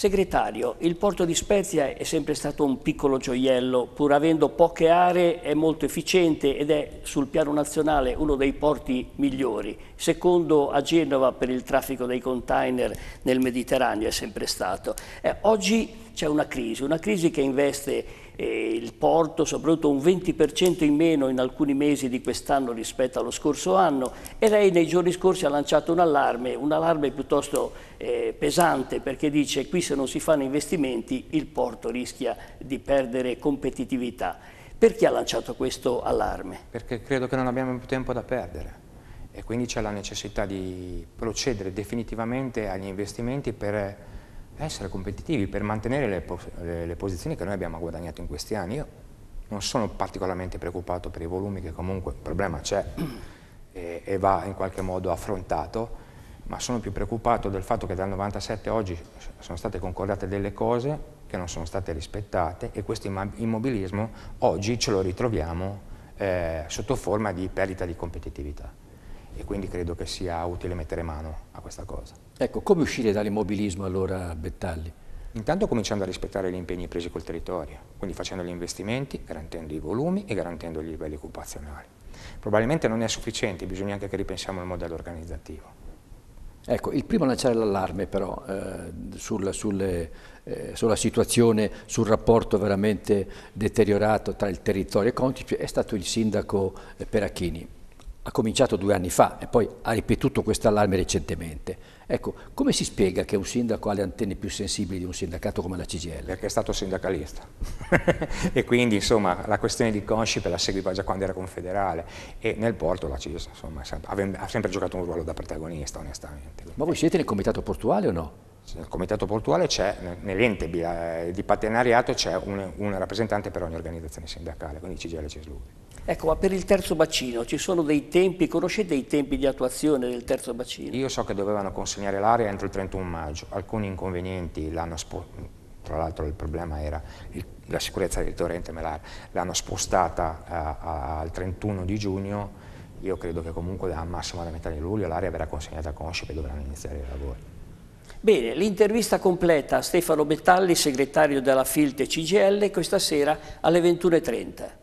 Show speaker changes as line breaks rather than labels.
Segretario, il porto di Spezia è sempre stato un piccolo gioiello, pur avendo poche aree è molto efficiente ed è sul piano nazionale uno dei porti migliori, secondo a Genova per il traffico dei container nel Mediterraneo è sempre stato. Eh, oggi c'è una crisi, una crisi che investe eh, il porto, soprattutto un 20% in meno in alcuni mesi di quest'anno rispetto allo scorso anno e lei nei giorni scorsi ha lanciato un allarme, un allarme piuttosto eh, pesante perché dice qui se non si fanno investimenti il porto rischia di perdere competitività. Perché ha lanciato questo allarme?
Perché credo che non abbiamo più tempo da perdere e quindi c'è la necessità di procedere definitivamente agli investimenti per essere competitivi, per mantenere le, pos le, posizioni che noi abbiamo guadagnato in questi anni. Io non sono particolarmente preoccupato per i volumi, che comunque il problema c'è e, e, va in qualche modo affrontato, ma sono più preoccupato del fatto che dal 97 a oggi sono state concordate delle cose che non sono state rispettate e questo immobilismo oggi ce lo ritroviamo eh, sotto forma di perdita di competitività e quindi credo che sia utile mettere mano a questa cosa.
Ecco, come uscire dall'immobilismo allora Bettalli? Intanto cominciando
a rispettare gli impegni presi col territorio, quindi facendo gli investimenti, garantendo i volumi e garantendo i livelli occupazionali. Probabilmente non è sufficiente, bisogna anche che ripensiamo il modello organizzativo.
Ecco, il primo a lanciare l'allarme però eh, sulla, sulle, eh, sulla, situazione, sul rapporto veramente deteriorato tra il territorio e Conti è stato il sindaco eh, Perachini ha cominciato due anni fa e poi ha ripetuto questo allarme recentemente. Ecco, come si spiega che un sindaco ha le antenne più sensibili di un sindacato come la CGL? Perché è stato sindacalista
e quindi insomma la questione di conscipe la seguiva già quando era confederale e nel porto la CGL insomma, ha sempre giocato un ruolo da protagonista onestamente. Ma voi siete nel comitato portuale o no? nel comitato portuale c'è, nell'ente eh, di partenariato c'è un, un, rappresentante per ogni organizzazione sindacale, quindi CGL e CSLU.
Ecco, ma per il terzo bacino ci sono dei tempi, conoscete i tempi di attuazione del terzo bacino?
Io so che dovevano consegnare l'area entro il 31 maggio, alcuni inconvenienti l'hanno spostata, tra l'altro il problema era la sicurezza del torrente Melar, l'hanno spostata a, eh, a, al 31 di giugno, io credo che comunque al massimo alla metà di luglio l'area verrà consegnata a Consip e dovranno iniziare i lavori.
Bene, l'intervista completa a Stefano Bettalli, segretario della FILT e CGL, questa sera alle 21.30.